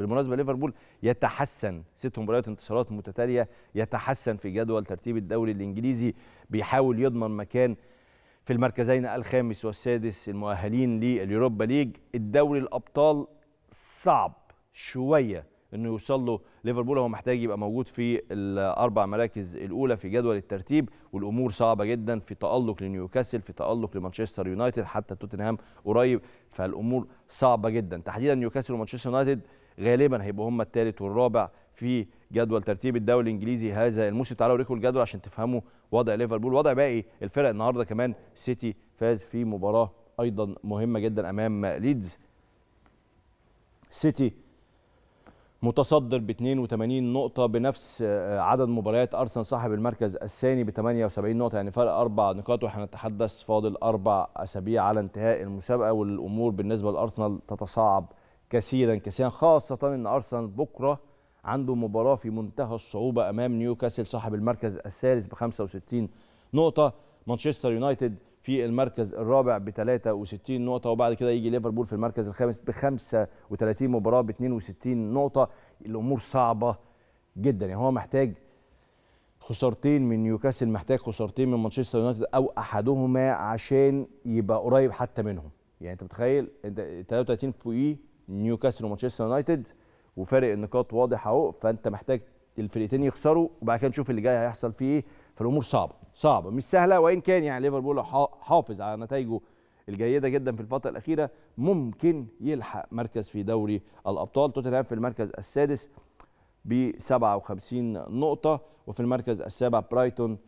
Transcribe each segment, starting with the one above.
بالمناسبه ليفربول يتحسن ست مباريات انتصارات متتاليه يتحسن في جدول ترتيب الدوري الانجليزي بيحاول يضمن مكان في المركزين الخامس والسادس المؤهلين لليوروبا ليج الدوري الابطال صعب شويه انه يوصل له ليفربول هو محتاج يبقى موجود في الاربع مراكز الاولى في جدول الترتيب والامور صعبه جدا في تالق لنيوكاسل في تالق لمانشستر يونايتد حتى توتنهام قريب فالامور صعبه جدا تحديدا نيوكاسل ومانشستر يونايتد غالبا هيبقوا هم الثالث والرابع في جدول ترتيب الدوري الانجليزي هذا الموسم تعالوا اوريكم الجدول عشان تفهموا وضع ليفربول وضع باقي الفرق النهارده كمان سيتي فاز في مباراه ايضا مهمه جدا امام ليدز سيتي متصدر ب 82 نقطة بنفس آه، عدد مباريات أرسنال صاحب المركز الثاني ب 78 نقطة يعني فرق أربع نقاط وإحنا نتحدث فاضل أربع أسابيع على انتهاء المسابقة والأمور بالنسبة لأرسنال تتصاعب كثيرا كثيرا خاصة أن أرسنال بكرة عنده مباراة في منتهى الصعوبة أمام نيوكاسل صاحب المركز الثالث ب 65 نقطة مانشستر يونايتد في المركز الرابع ب 63 نقطة وبعد كده يجي ليفربول في المركز الخامس ب 35 مباراة ب 62 نقطة الأمور صعبة جدا يعني هو محتاج خسارتين من نيوكاسل محتاج خسارتين من مانشستر يونايتد أو أحدهما عشان يبقى قريب حتى منهم يعني أنت متخيل أنت 33 فوقيه نيوكاسل ومانشستر يونايتد وفارق النقاط واضح اهو فانت محتاج الفرقتين يخسروا وبعد كده نشوف اللي جاي هيحصل فيه ايه فالامور صعبه صعبه مش سهله وان كان يعني ليفربول حافظ على نتائجه الجيده جدا في الفتره الاخيره ممكن يلحق مركز في دوري الابطال توتنهام في المركز السادس ب 57 نقطه وفي المركز السابع برايتون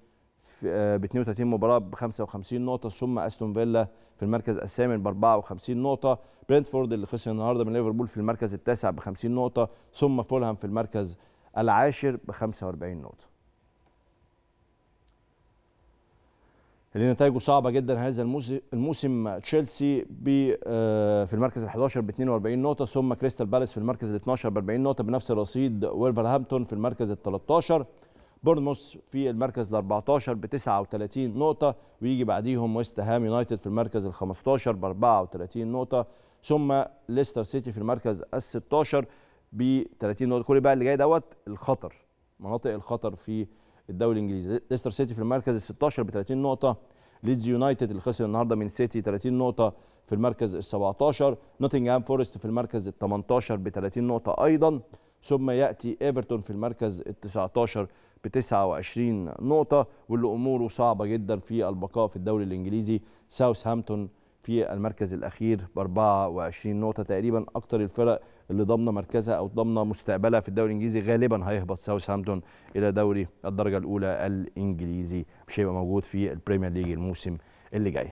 آه، ب 32 مباراه ب 55 نقطه ثم استون فيلا في المركز الثامن ب 54 نقطه برنتفورد اللي خسر النهارده من ليفربول في المركز التاسع ب 50 نقطه ثم فولهام في المركز العاشر ب 45 نقطه اللي نتائجه صعبه جدا هذا الموسم الموسم تشيلسي آه، في المركز ال11 ب 42 نقطه ثم كريستال بالاس في المركز ال12 ب 40 نقطه بنفس الرصيد ويلفرهامبتون في المركز ال13 بورنموث في المركز ال 14 ب 39 نقطه ويجي بعديهم ويست هام يونايتد في المركز ال 15 ب 34 نقطه ثم ليستر سيتي في المركز ال 16 ب 30 نقطه كل بقى اللي جاي دوت الخطر مناطق الخطر في الدوري الانجليزي ليستر سيتي في المركز ال 16 ب 30 نقطه ليدز يونايتد اللي خسر النهارده من سيتي 30 نقطه في المركز ال 17 نوتنجهام فورست في المركز ال 18 ب 30 نقطه ايضا ثم ياتي ايفرتون في المركز ال 19 ب 29 نقطه واللي اموره صعبه جدا في البقاء في الدوري الانجليزي ساوثهامبتون في المركز الاخير ب 24 نقطه تقريبا اكتر الفرق اللي ضامنه مركزها او ضامنه مستقبلها في الدوري الانجليزي غالبا هيهبط ساوثهامبتون الى دوري الدرجه الاولى الانجليزي مش هيبقى موجود في البريمير ليج الموسم اللي جاي